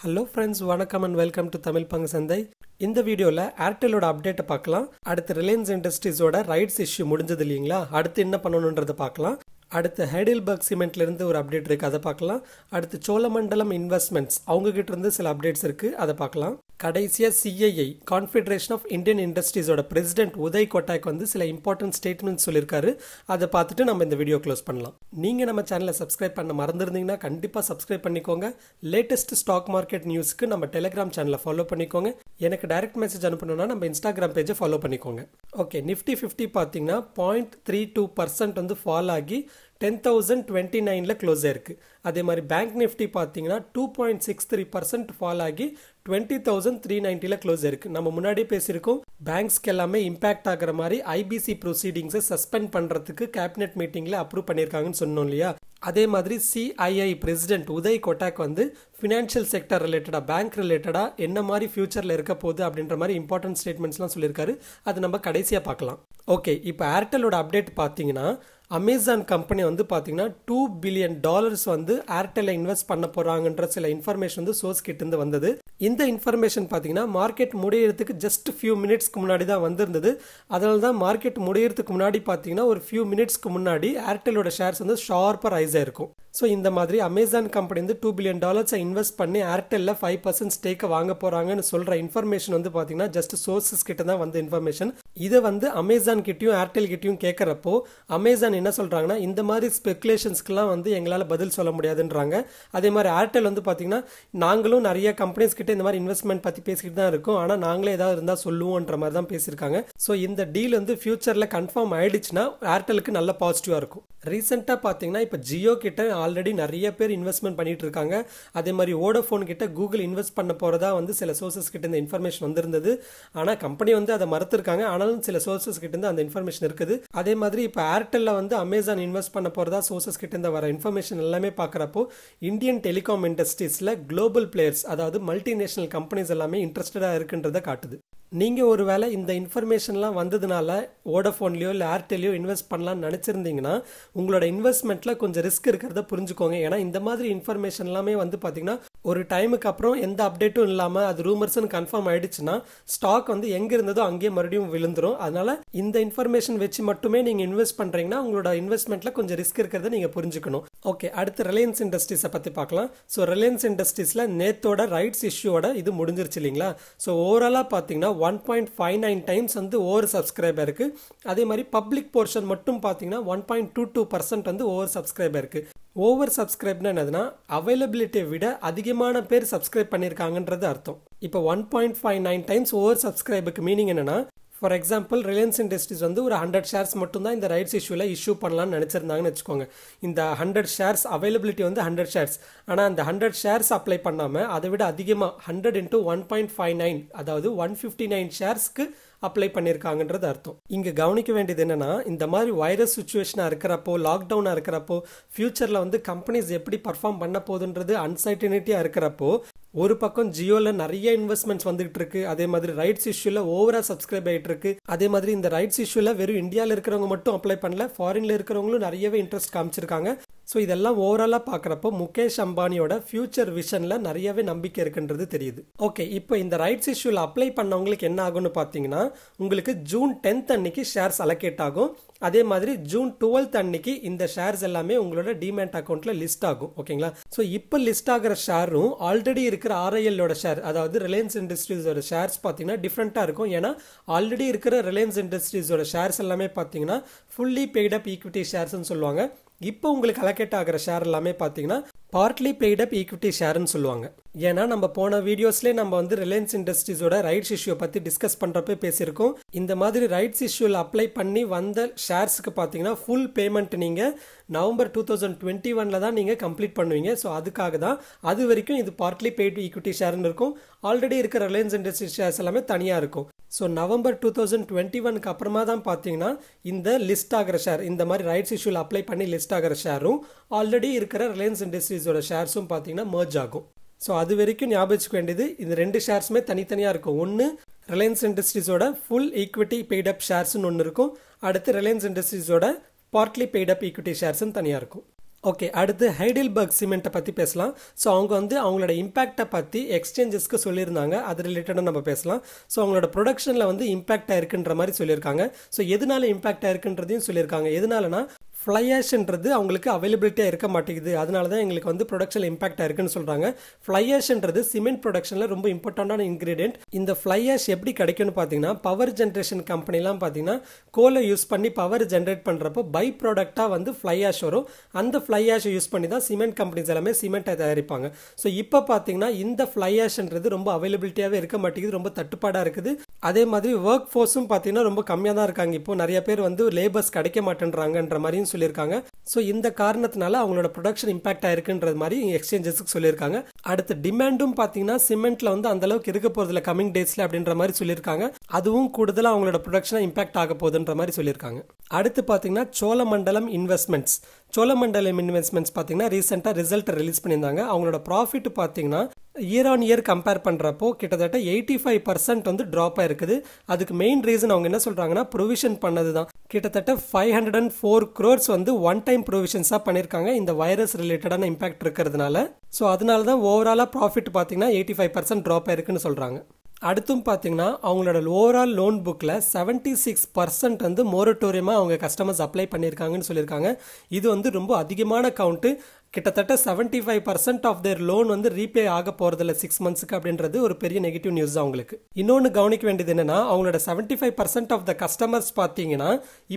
hello friends வணக்கம் and welcome to Tamil பங்கு சந்தை இந்த வீடியோவில் ஏர்டெல்லோட அப்டேட்டை பார்க்கலாம் அடுத்து ரிலையன்ஸ் இண்டஸ்ட்ரீஸோட ரைட்ஸ் இஷ்யூ முடிஞ்சது இல்லைங்களா அடுத்து என்ன பண்ணணுன்றதை பார்க்கலாம் அடுத்து ஹைடில்பர்க் சிமெண்ட்லேருந்து ஒரு அப்டேட் இருக்குது அதை பார்க்கலாம் அடுத்து சோழமண்டலம் இன்வெஸ்ட்மெண்ட்ஸ் அவங்ககிட்ட இருந்து சில அப்டேட்ஸ் இருக்குது அதை பார்க்கலாம் கடைசியாக சிஐஐ கான்ஃபெடரேஷன் ஆஃப் இந்தியன் இண்டஸ்ட்ரீஸோட பிரசிடென்ட் உதய் கோட்டாக் வந்து சில இம்பார்ட்டன்ட் ஸ்டேட்மெண்ட் சொல்லியிருக்காரு அதை பார்த்துட்டு நம்ம இந்த வீடியோ க்ளோஸ் பண்ணலாம் நீங்கள் நம்ம சேனலை சப்ஸ்கிரைப் பண்ண மறந்துருந்தீங்கன்னா கண்டிப்பாக சப்ஸ்கிரைப் பண்ணிக்கோங்க லேட்டஸ்ட் ஸ்டாக் மார்க்கெட் நியூஸ்க்கு நம்ம டெலிகிராம் சேனலை ஃபாலோ பண்ணிக்கோங்க எனக்கு டைரக்ட் மெசேஜ் அனுப்பணும்னா நம்ம இன்ஸ்டாகிராம் பேஜை ஃபாலோ பண்ணிக்கோங்க ஓகே நிஃப்டி ஃபிஃப்டி பார்த்தீங்கன்னா பாயிண்ட் த்ரீ டூ பர்சன்ட் வந்து ஃபால் ஆகி டென் தௌசண்ட் டுவெண்ட்டி நைனில் க்ளோஸ் ஆயிருக்கு அதே மாதிரி பேங்க் நிஃப்டி பார்த்தீங்கன்னா two point six three percent fall ஆகி டுவெண்ட்டி தௌசண்ட் த்ரீ நைன்ட்டியில் க்ளோஸ் ஆயிருக்கு நம்ம முன்னாடி பேசியிருக்கோம் பேங்க்ஸ்க்கு எல்லாமே இம்பாக்ட் ஆகிற மாதிரி ஐபிசி ப்ரொசீடிங்ஸை சஸ்பெண்ட் பண்ணுறதுக்கு கேபினெட் மீட்டிங்கில் அப்ரூவ் பண்ணியிருக்காங்கன்னு சொன்னோம் இல்லையா அதே மாதிரி சிஐஐ பிரசிடென்ட் உதய் கொட்டாக் வந்து ஃபினான்ஷியல் செக்டர் ரிலேட்டடாக பேங்க் ரிலேட்டடாக என்ன மாதிரி ஃபியூச்சரில் இருக்க போகுது அப்படின்ற மாதிரி இம்பார்ட்டன்ட் ஸ்டேட்மெண்ட்ஸ்லாம் சொல்லியிருக்காரு அது நம்ம கடைசியாக பார்க்கலாம் ஓகே இப்போ ஏர்டெலோட அப்டேட் பார்த்தீங்கன்னா அமேசான் கம்பெனி வந்து பார்த்தீங்கன்னா டூ பில்லியன் டாலர்ஸ் வந்து ஏர்டெல்ல இன்வெஸ்ட் பண்ண போகிறாங்கன்ற சில இன்ஃபர்மேஷன் வந்து சோர்ஸ் கிட்டேருந்து வந்தது இந்த இன்ஃபர்மேஷன் பார்த்தீங்கன்னா மார்க்கெட் முடியறதுக்கு ஜஸ்ட் ஃபியூ மினிட்ஸ்க்கு முன்னாடி தான் வந்திருந்தது அதனால தான் மார்க்கெட் முடியறதுக்கு முன்னாடி பார்த்தீங்கன்னா ஒரு ஃபியூ மினிட்ஸ்க்கு முன்னாடி ஏர்டெல்லோட ஷேர்ஸ் வந்து ஷார்ப்பாக ரைஸ் ஆயிருக்கும் ஸோ இந்த மாதிரி அமேசான் கம்பெனி வந்து டூ பில்லியன் டாலர்ஸை இன்வெஸ்ட் பண்ணி ஏர்டெல்ல ஃபைவ் பர்சன்ட் ஸ்டேக்கை வாங்க போகிறாங்கன்னு சொல்கிற இன்ஃபர்மேஷன் வந்து பார்த்தீங்கன்னா ஜஸ்ட் சோர்ஸஸ் கிட்ட தான் வந்து இன்ஃபர்மேஷன் இதை வந்து அமேசான் கிட்டையும் ஏர்டெல் கிட்டையும் கேட்குறப்போ அமேசான் என்ன சொல்கிறாங்கன்னா இந்த மாதிரி ஸ்பெக்குலேஷன்ஸ்க்கெலாம் வந்து எங்களால் பதில் சொல்ல முடியாதுன்றாங்க அதே மாதிரி ஏர்டெல் வந்து பார்த்திங்கன்னா நாங்களும் நிறைய கம்பெனிஸ் கிட்டே இந்த மாதிரி இன்வெஸ்ட்மெண்ட் பற்றி பேசிக்கிட்டு தான் இருக்கும் ஆனால் நாங்களே ஏதாவது இருந்தால் சொல்லுவோன்ற மாதிரி தான் பேசியிருக்காங்க ஸோ இந்த டீல் வந்து ஃபியூச்சரில் கன்ஃபார்ம் ஆயிடுச்சுன்னா ஏர்டெலுக்கு நல்ல பாசிட்டிவாக இருக்கும் ரீசெண்டாக பார்த்தீங்கன்னா இப்போ ஜியோ கிட்ட ஆல்ரெடி நிறைய பேர் இன்வெஸ்ட்மெண்ட் பண்ணிட்டு இருக்காங்க அதே மாதிரி ஓடோஃபோன் கிட்ட கூகுள் இன்வெஸ்ட் பண்ண போகிறதா வந்து சில சோர்சஸ் கிட்ட இந்த இன்ஃபர்மேஷன் வந்திருந்தது ஆனால் கம்பெனி வந்து அதை மறுத்துருக்காங்க ஆனாலும் சில சோர்சஸ் கிட்ட அந்த இன்ஃபர்மேஷன் இருக்குது அதே மாதிரி இப்போ ஏர்டெல்ல வந்து வந்து அமேசான் இன்வெஸ்ட் பண்ண போகிறதா சோர்சஸ் கிட்டேருந்து வர இன்ஃபர்மேஷன் எல்லாமே பார்க்குறப்போ இந்தியன் டெலிகாம் இண்டஸ்ட்ரீஸில் குளோபல் பிளேயர்ஸ் அதாவது மல்டிநேஷனல் கம்பெனிஸ் எல்லாமே இன்ட்ரெஸ்டடாக இருக்குன்றதை காட்டுது நீங்கள் ஒரு வேளை இந்த இன்ஃபர்மேஷன்லாம் வந்ததுனால ஓடஃபோன்லேயோ இல்லை ஏர்டெல்லையோ இன்வெஸ்ட் பண்ணலாம்னு நினச்சிருந்தீங்கன்னா உங்களோட இன்வெஸ்ட்மெண்ட்டில் கொஞ்சம் ரிஸ்க் இருக்கிறத புரிஞ்சுக்கோங்க ஏன்னா இந்த மாதிரி இன்ஃபர்மேஷன் எல்லாமே வந்து பார்த்திங்கன்னா ஒரு டைமுக்கு அப்புறம் எந்த அப்டேட்டும் இல்லாமல் அது ரூமர்ஸ்னு கன்ஃபார்ம் ஆயிடுச்சுன்னா ஸ்டாக் வந்து எங்கே இருந்ததோ அங்கேயே மறுபடியும் விழுந்துரும் அதனால இந்த இன்ஃபர்மேஷன் வச்சு மட்டுமே நீங்கள் இன்வெஸ்ட் பண்ணுறீங்கன்னா உங்களோட இன்வெஸ்ட்மெண்ட்டில் கொஞ்சம் ரிஸ்க் இருக்கிறத நீங்கள் புரிஞ்சுக்கணும் ஓகே அடுத்து ரிலையன்ஸ் இண்டஸ்ட்ரீஸை பற்றி பார்க்கலாம் ஸோ ரிலையன்ஸ் இண்டஸ்ட்ரீஸில் நேத்தோட ரைட்ஸ் இஷ்யூவோட இது முடிஞ்சிருச்சு இல்லைங்களா ஸோ ஓவராலாக பார்த்தீங்கன்னா one point five nine times வந்து ஓவர் சப்ஸ்கிரைபர் இருக்குது அதே மாதிரி பப்ளிக் போர்ஷன் மட்டும் பார்த்தீங்கன்னா one point two two percent வந்து ஓவர் சப்ஸ்கிரைபர் இருக்குது ஓவர் சப்ஸ்கிரைப்னா என்னதுன்னா அவைலபிலிட்டியை விட அதிகமான பேர் சப்ஸ்கிரைப் பண்ணியிருக்காங்கன்றது அர்த்தம் இப்போ one point five nine times over சப்ஸ்கிரைபுக்கு மீனிங் என்னன்னா ஃபார் எக்ஸாம்பிள் ரிலையன்ஸ் இண்டஸ்ட்ரீஸ் வந்து ஒரு ஹண்ட்ரட் ஷேர்ஸ் மட்டும் தான் இந்த ரைட்ஸ் இஷ்யூவில் இஷ்யூ பண்ணலாம்னு நினச்சிருந்தாங்கன்னு வச்சுக்கோங்க இந்த ஹண்ட்ரட் ஷேர்ஸ் அவைலபிலிட்டி வந்து ஹண்ட்ரட் ஷேர்ஸ் ஆனால் அந்த ஹண்ட்ரட் ஷேர்ஸ் அப்ளை பண்ணாமல் அதை விட அதிகமாக hundred into one point five nine அதாவது ஒன் ஃபிஃப்டி நைன் ஷேர்ஸ்க்கு அப்ளை பண்ணியிருக்காங்கன்றது அர்த்தம் இங்கே கவனிக்க வேண்டியது என்னென்னா இந்த மாதிரி வைரஸ் சுச்சுவேஷனாக இருக்கிறப்போ லாக்டவுனாக இருக்கிறப்போ ஃப்யூச்சரில் வந்து கம்பெனிஸ் எப்படி பர்ஃபார்ம் பண்ண போகுதுன்றது அன்சர்டனிட்டியாக இருக்கிறப்போ ஒரு பக்கம் ஜியோவில் நிறைய இன்வெஸ்ட்மெண்ட்ஸ் வந்துகிட்டு இருக்கு அதே மாதிரி ரைட்ஸ் இஷ்யூவில் ஓவராக சப்ஸ்கிரைப் ஆகிட்டு இருக்கு அதே மாதிரி இந்த ரைட்ஸ் இஷ்யூவில் வெறும் இந்தியாவில் இருக்கிறவங்க மட்டும் அப்ளை பண்ணல ஃபாரின்ல இருக்கிறவங்களும் நிறையவே இன்ட்ரெஸ்ட் காமிச்சிருக்காங்க ஸோ இதெல்லாம் ஓவராலாக பார்க்குறப்போ முகேஷ் அம்பானியோட ஃபியூச்சர் விஷனில் நிறையவே நம்பிக்கை இருக்குன்றது தெரியுது ஓகே இப்போ இந்த ரைட்ஸ் இஷ்யூவில் அப்ளை பண்ணவங்களுக்கு என்ன ஆகும்னு பார்த்தீங்கன்னா உங்களுக்கு ஜூன் டென்த் அன்னைக்கு ஷேர்ஸ் அலோகேட் ஆகும் அதே மாதிரி ஜூன் டுவெல்த் அன்னைக்கு இந்த ஷேர்ஸ் எல்லாமே உங்களோட டிமேட் அக்கௌண்ட்ல லிஸ்ட் ஆகும் ஓகேங்களா ஸோ இப்போ லிஸ்ட் ஆகிற ஷேரும் ஆல்ரெடி இருக்கிற ஆர்ஐஎல்லோட ஷேர் அதாவது ரிலையன்ஸ் இண்டஸ்ட்ரீஸோட ஷேர்ஸ் பார்த்தீங்கன்னா டிஃப்ரெண்ட்டாக இருக்கும் ஏன்னா ஆல்ரெடி இருக்கிற ரிலையன்ஸ் இண்டஸ்ட்ரீஸோட ஷேர்ஸ் எல்லாமே பார்த்தீங்கன்னா ஃபுல்லி பெய்டப் ஈக்விட்டி ஷேர்ஸ்னு சொல்லுவாங்க இப்போ உங்களுக்கு அலகேட் ஆகிற ஷேர் எல்லாமே பார்த்தீங்கன்னா பார்ட்லி அப் ஈக்விட்டி ஷேர்னு சொல்லுவாங்க ஏன்னா நம்ம போன வீடியோஸ்லேயே நம்ம வந்து ரிலையன்ஸ் இண்டஸ்ட்ரீஸோட ரைட்ஸ் இஷ்யூ பற்றி டிஸ்கஸ் பண்ணுறப்ப பேசியிருக்கோம் இந்த மாதிரி ரைட்ஸ் இஷ்யூவில் அப்ளை பண்ணி வந்த ஷேர்ஸுக்கு பார்த்தீங்கன்னா ஃபுல் பேமெண்ட் நீங்கள் நவம்பர் டூ தௌசண்ட் டுவெண்ட்டி ஒனில் தான் நீங்கள் கம்ப்ளீட் பண்ணுவீங்க ஸோ அதுக்காக தான் அது வரைக்கும் இது பார்ட்லி பெய்டு ஈக்விட்டி ஷேர்னு இருக்கும் ஆல்ரெடி இருக்கிற ரிலையன்ஸ் இண்டஸ்ட்ரி ஷேர்ஸ் எல்லாமே தனியாக இருக்கும் so November two thousand twenty ஒனுக்கு அப்புறமா தான் பார்த்தீங்கன்னா இந்த லிஸ்ட் ஆகிற ஷேர் இந்த மாதிரி ரைட்ஸ் இஷ்யூல அப்ளை பண்ணி லிஸ்ட் ஆகிற ஷேரும் ஆல்ரெடி இருக்கிற ரிலையன்ஸ் இண்டஸ்ட்ரீஸோட ஷேர்ஸும் பார்த்தீங்கன்னா மர்ஜ் ஆகும் ஸோ அது வரைக்கும் ஞாபகத்துக்கு வேண்டியது இந்த ரெண்டு ஷேர்ஸுமே தனித்தனியாக இருக்கும் ஒன்று ரிலையன்ஸ் இண்டஸ்ட்ரீஸோட ஃபுல் ஈக்விட்டி பெய்டப் ஷேர்ஸ்னு ஒன்று இருக்கும் அடுத்து ரிலையன்ஸ் இண்டஸ்ட்ரீஸோட பார்ட்லி பெய்டப் ஈக்விட்டி ஷேர்ஸ்னு தனியாக இருக்கும் ஓகே அடுத்து ஹைடில்பர்க் சிமெண்ட்டை பற்றி பேசலாம் ஸோ அவங்க வந்து அவங்களோட இம்பேக்டை பற்றி எக்ஸ்சேஞ்சஸ்க்கு சொல்லியிருந்தாங்க அது ரிலேட்டடாக நம்ம பேசலாம் ஸோ அவங்களோட ப்ரொடக்ஷனில் வந்து இம்பேக்ட் இருக்குன்ற மாதிரி சொல்லியிருக்காங்க ஸோ எதனால இம்பேக்ட் இருக்குன்றதையும் சொல்லியிருக்காங்க எதனாலனா ஃப்ளை அவங்களுக்கு அவைலபிலிட்டியாக இருக்க மாட்டேங்குது அதனால தான் எங்களுக்கு வந்து ப்ரொடக்ஷன் இம்பாக்டாக இருக்குன்னு சொல்கிறாங்க ஃப்ளை சிமெண்ட் ப்ரொடக்ஷனில் ரொம்ப இம்பார்ட்டண்டான இன்க்ரீடியன்ட் இந்த ஃப்ளை ஆஷ் எப்படி கிடைக்கும்னு பார்த்தீங்கன்னா பவர் ஜென்ரேஷன் கம்பெனிலாம் பார்த்தீங்கன்னா கோலை யூஸ் பண்ணி பவர் ஜென்ரேட் பண்ணுறப்போ பை ப்ராடக்டாக வந்து ஃப்ளை வரும் அந்த ஃப்ளை ஆஷை யூஸ் பண்ணி தான் சிமெண்ட் கம்பெனிஸ் எல்லாமே சிமெண்ட்டை தயாரிப்பாங்க ஸோ இப்போ பார்த்தீங்கன்னா இந்த ஃப்ளை ரொம்ப அவைலபிலிட்டியாகவே இருக்க மாட்டேங்குது ரொம்ப தட்டுப்பாடாக இருக்குது அதே மாதிரி ஒர்க் ஃபோர்ஸும் பார்த்தீங்கன்னா ரொம்ப கம்மியாக தான் இருக்காங்க இப்போ நிறைய பேர் வந்து லேபர்ஸ் கிடைக்க மாட்டேன்றாங்கன்ற மாதிரியும் சொல்லியிருக்காங்க ஸோ இந்த காரணத்தினால அவங்களோட ப்ரொடக்ஷன் இம்பாக்ட் ஆயிருக்குன்றது மாதிரி எக்ஸ்சேஞ்சஸ்க்கு சொல்லியிருக்காங்க அடுத்த டிமாண்டும் பார்த்தீங்கன்னா சிமெண்ட்ல வந்து அந்த அளவுக்கு இருக்க போறதுல கமிங் டேஸ்ல அப்படின்ற மாதிரி சொல்லியிருக்காங்க அதுவும் கூடுதலாக அவங்களோட ப்ரொடக்ஷனை இம்பாக்ட் ஆக போகுதுன்ற மாதிரி சொல்லியிருக்காங்க அடுத்து பார்த்தீங்கன்னா சோழமண்டலம் இன்வெஸ்ட்மெண்ட்ஸ் சோழமண்டலம் இன்வெஸ்ட்மெண்ட்ஸ் பார்த்தீங்கன்னா ரீசெண்டாக ரிசல்ட் ரிலீஸ் பண்ணியிருந்தாங்க அவங்களோட ப்ராஃபிட் பார்த்தீங்கன்னா இயர் ஆன் இயர் கம்பேர் பண்ணுறப்போ கிட்டத்தட்ட எயிட்டி ஃபைவ் பர்சன்ட் வந்து ட்ராப் ஆயிருக்குது அதுக்கு மெயின் ரீசன் அவங்க என்ன சொல்கிறாங்கன்னா ப்ரொவிஷன் பண்ணது தான் கிட்டத்தட்ட five hundred and four crores வந்து ஒன் டைம் ப்ரொவிஷன்ஸாக பண்ணியிருக்காங்க இந்த வைரஸ் ரிலேட்டடான இம்பாக்ட் இருக்கிறதுனால ஸோ அதனால தான் ஓவராலாக ப்ராஃபிட் பார்த்தீங்கன்னா எயிட்டி ஃபைவ் பர்சன்ட் ட்ராப் ஆயிருக்குன்னு சொல்கிறாங்க அடுத்தும் பார்த்தீங்கன்னா அவங்களோட ஓவரால் லோன் புக்கில் செவன்ட்டி சிக்ஸ் பர்சன்ட் வந்து மோரட்டோரியமாக அவங்க கஸ்டமர்ஸ் அப்ளை பண்ணியிருக்காங்கன்னு சொல்லியிருக்காங்க இது வந்து ரொம்ப அதிகமான கவுண்ட்டு கிட்டத்தட்ட seventy five percent of their loan வந்து ரீபே ஆக போகிறதில்ல சிக்ஸ் மந்த்ஸுக்கு அப்படின்றது ஒரு பெரிய நெகட்டிவ் நியூஸ் தான் அவங்களுக்கு இன்னொன்று கவனிக்க வேண்டியது என்னென்னா அவங்களோட seventy five percent of the customers பார்த்தீங்கன்னா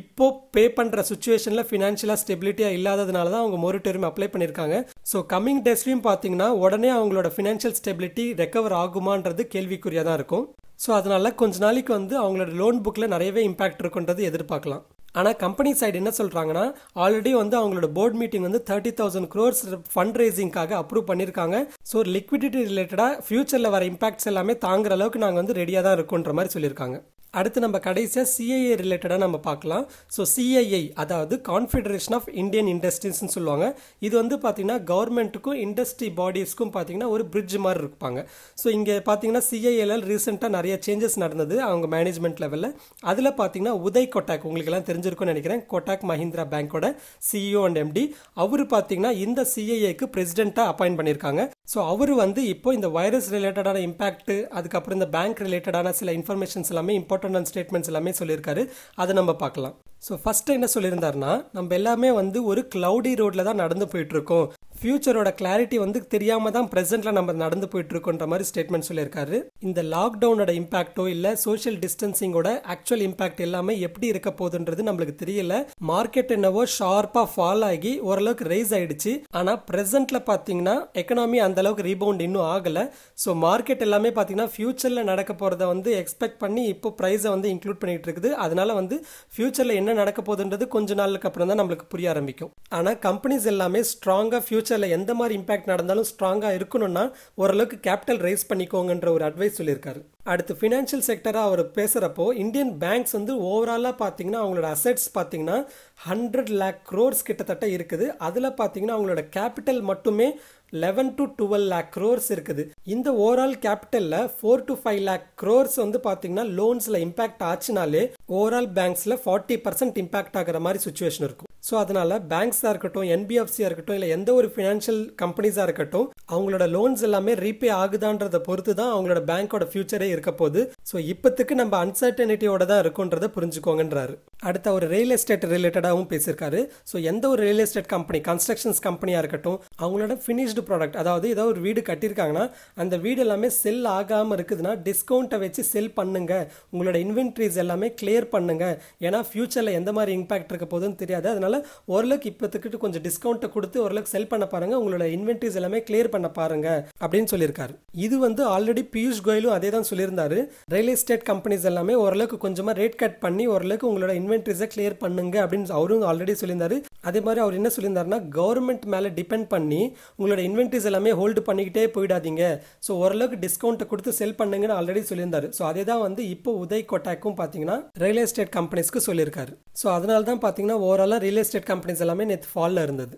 இப்போ பே பண்ணுற சுச்சுவேஷனில் ஃபினான்ஷியலாக ஸ்டெபிலிட்டியாக இல்லாததுனால தான் அவங்க மொரிட்டோரியம் அப்ளை பண்ணியிருக்காங்க ஸோ கம்மிங் டேஸ்லையும் பார்த்தீங்கன்னா உடனே அவங்களோட ஃபினான்ஷியல் ஸ்டெபிலிட்டி ரெக்கவர் ஆகுமான்றது கேள்விக்குரியாக தான் இருக்கும் ஸோ அதனால கொஞ்ச நாளைக்கு வந்து அவங்களோட லோன் புக்கில் நிறையவே இம்பாக்ட் இருக்குன்றது எதிர்பார்க்கலாம் ஆனால் கம்பெனி சைடு என்ன சொல்கிறாங்கன்னா ஆல்ரெடி வந்து அவங்களோட போர்ட் மீட்டிங் வந்து தேர்ட்டி தௌசண்ட் க்ரோர்ஸ் ஃபண்ட் ரேசிங்காக அப்ரூவ் பண்ணியிருக்காங்க ஸோ லிக்விடிட்டி ரிலேட்டடாக ஃபியூச்சரில் வர இம்பாக்ட்ஸ் எல்லாமே தாங்குற அளவுக்கு நாங்கள் வந்து ரெடியாக தான் இருக்கோன்ற மாதிரி சொல்லியிருக்காங்க அடுத்து நம்ம கடைசியாக சிஐஏ ரிலேட்டடாக நம்ம பார்க்கலாம் ஸோ சிஐஐ அதாவது கான்ஃபெடரேஷன் ஆஃப் இந்தியன் இண்டஸ்ட்ரீஸ்ன்னு சொல்லுவாங்க இது வந்து பார்த்திங்கன்னா கவர்மெண்ட்டுக்கும் இண்டஸ்ட்ரி பாடிஸ்க்கும் பார்த்திங்கன்னா ஒரு பிரிட்ஜ் மாதிரி இருப்பாங்க ஸோ இங்கே பார்த்திங்கன்னா சிஐஏல ரீசெண்டாக நிறைய சேஞ்சஸ் நடந்தது அவங்க மேனேஜ்மெண்ட் லெவலில் அதில் பார்த்திங்கன்னா உதய் கொட்டாக் உங்களுக்கு எல்லாம் தெரிஞ்சிருக்கும்னு நினைக்கிறேன் கொட்டாக் மஹிந்திரா பேங்கோட சிஇஓ அண்ட் e எம்டி அவர் பார்த்திங்கன்னா இந்த சிஐஏக்கு பிரசிடெண்ட்டாக அப்பாயின்ட் பண்ணியிருக்காங்க ஸோ அவர் வந்து இப்போ இந்த வைரஸ் ரிலேட்டடான இம்பேக்ட் அதுக்கப்புறம் இந்த பேங்க் ரிலேட்டடான சில இன்ஃபர்மேஷன்ஸ் எல்லாமே இம்பார்ட் இம்பார்ட்டன்ட் ஸ்டேட்மெண்ட்ஸ் எல்லாமே சொல்லியிருக்காரு அதை நம்ம பார்க்கலாம் ஸோ ஃபஸ்ட்டு என்ன சொல்லியிருந்தாருன்னா நம்ம எல்லாமே வந்து ஒரு கிளவுடி ரோட்ல தான் நடந்து போயிட்டுருக்கோம் ஃபியூச்சரோட கிளாரிட்டி வந்து தெரியாமல் தான் ப்ரெசென்ட்டில் நம்ம நடந்து போயிட்டுருக்கோன்ற மாதிரி ஸ்டேட்மெண்ட் சொல்லியிருக்காரு இந்த லாக்டவுனோட இம்பாக்டோ இல்லை சோஷியல் டிஸ்டன்சிங்கோட ஆக்சுவல் இம்பாக்ட் எல்லாமே எப்படி இருக்க போகுதுன்றது நம்மளுக்கு தெரியல மார்க்கெட் என்னவோ ஷார்ப்பாக ஃபால் ஆகி ஓரளவுக்கு ரைஸ் ஆயிடுச்சு ஆனால் ப்ரெசென்ட்டில் பார்த்தீங்கன்னா எக்கனாமி அந்த அளவுக்கு ரீபவுண்ட் இன்னும் ஆகலை ஸோ மார்க்கெட் எல்லாமே பார்த்தீங்கன்னா ஃபியூச்சரில் நடக்க போகிறத வந்து எக்ஸ்பெக்ட் பண்ணி இப்போ ப்ரைஸை வந்து இன்க்ளூட் பண்ணிட்டு இருக்குது அதனால வந்து ஃபியூச்சரில் என்ன நடக்க போகுதுன்றது கொஞ்ச நாளுக்கு அப்புறம் தான் நம்மளுக்கு புரிய ஆரம்பிக்கும் ஆனால் கம்பெனிஸ் எல்லாமே ஸ்ட்ராங்காக ஃபியூச்சர் ஃபியூச்சரில் எந்த மாதிரி இம்பாக்ட் நடந்தாலும் ஸ்ட்ராங்காக இருக்கணும்னா ஓரளவுக்கு கேபிட்டல் ரைஸ் பண்ணிக்கோங்கன்ற ஒரு அட்வைஸ் சொல்லியிருக்காரு அடுத்து ஃபினான்ஷியல் செக்டராக அவர் பேசுகிறப்போ இந்தியன் பேங்க்ஸ் வந்து ஓவராலாக பார்த்தீங்கன்னா அவங்களோட அசெட்ஸ் பார்த்தீங்கன்னா ஹண்ட்ரட் லேக் க்ரோர்ஸ் கிட்டத்தட்ட இருக்குது அதில் பார்த்தீங்கன்னா அவங்களோட கேபிட்டல் மட்டுமே eleven to twelve lakh crores இருக்குது இந்த ஓவரால் கேபிட்டலில் four to five lakh crores வந்து பார்த்தீங்கன்னா லோன்ஸில் இம்பாக்ட் ஆச்சுனாலே ஓவரால் பேங்க்ஸில் ஃபார்ட்டி பர்சன்ட் இம்பாக்ட் ஆகிற மாதிரி சுச்சுவேஷன் இருக்கும் ஸோ அதனால பேங்க்ஸாக இருக்கட்டும் என்பிஎஃப்சியாக இருக்கட்டும் இல்லை எந்த ஒரு ஃபினான்ஷியல் கம்பெனிஸாக இருக்கட்டும் அவங்களோட லோன்ஸ் எல்லாமே ரீபே ஆகுதான்றதை பொறுத்து தான் அவங்களோட பேங்க்கோட ஃபியூச்சரே இருக்க போகுது ஸோ இப்போத்துக்கு நம்ம அன்சர்டனிட்டியோட தான் இருக்குன்றதை புரிஞ்சுக்கோங்கன்றாரு அடுத்த ஒரு ரியல் எஸ்டேட் ரிலேட்டடாகவும் பேசியிருக்காரு ஸோ எந்த ஒரு ரியல் எஸ்டேட் கம்பெனி கன்ஸ்ட்ரக்ஷன்ஸ் கம்பெனியாக இருக்கட்டும் அவங்களோட ஃபினிஷ்டு ப்ராடக்ட் அதாவது ஏதோ ஒரு வீடு கட்டியிருக்காங்கன்னா அந்த வீடு எல்லாமே செல் ஆகாமல் இருக்குதுன்னா டிஸ்கவுண்ட்டை வச்சு செல் பண்ணுங்க உங்களோட இன்வென்ட்ரிஸ் எல்லாமே கிளியர் பண்ணுங்க ஏன்னா ஃபியூச்சரில் எந்த மாதிரி இம்பாக்ட் இருக்க போதுன்னு தெரியாது அதனால ஓரளவுக்கு இப்போத்துக்கிட்டு கொஞ்சம் டிஸ்கவுண்ட்டை கொடுத்து ஓரளவுக்கு செல் பண்ண பாருங்க உங்களோட இன்வென்ட்ரிஸ் எல்லாமே கிளியர் பண்ண பாருங்க அப்படின்னு சொல்லியிருக்காரு இது வந்து ஆல்ரெடி பியூஷ் கோயலும் அதே தான் சொல்லியிருந்தாரு ரியல் எஸ்டேட் கம்பெனிஸ் எல்லாமே ஓரளவுக்கு கொஞ்சமாக ரேட் கட் பண்ணி ஓரளவுக்கு உங்களோட இன்வென்ட்ரிஸை கிளியர் பண்ணுங்க அப்படின்னு அவரும் ஆல்ரெடி சொல்லியிருந்தாரு அதே மாதிரி அவர் என்ன சொல்லியிருந்தாருன்னா கவர்மெண்ட் மேலே டிபெண்ட் பண்ணி உங்களோட இன்வென்ட்ரிஸ் எல்லாமே ஹோல்டு பண்ணிக்கிட்டே போயிடாதீங்க ஸோ ஓரளவுக்கு டிஸ்கவுண்ட்டை கொடுத்து செல் பண்ணுங்கன்னு ஆல்ரெடி சொல்லியிருந்தாரு ஸோ அதே தான் வந்து இப்போ உதய் கொட்டாக்கும் பார்த்தீங்கன்னா ரியல் எஸ்டேட் கம்பெனிஸ்க்கு சொல்லியிருக்காரு ஸோ அதனால தான் பார்த்தீங்கன்னா ஓவராலாக ரியல் எஸ்டேட் கம்பெனிஸ் எல்லாமே நேற்று ஃபாலில் இருந்தது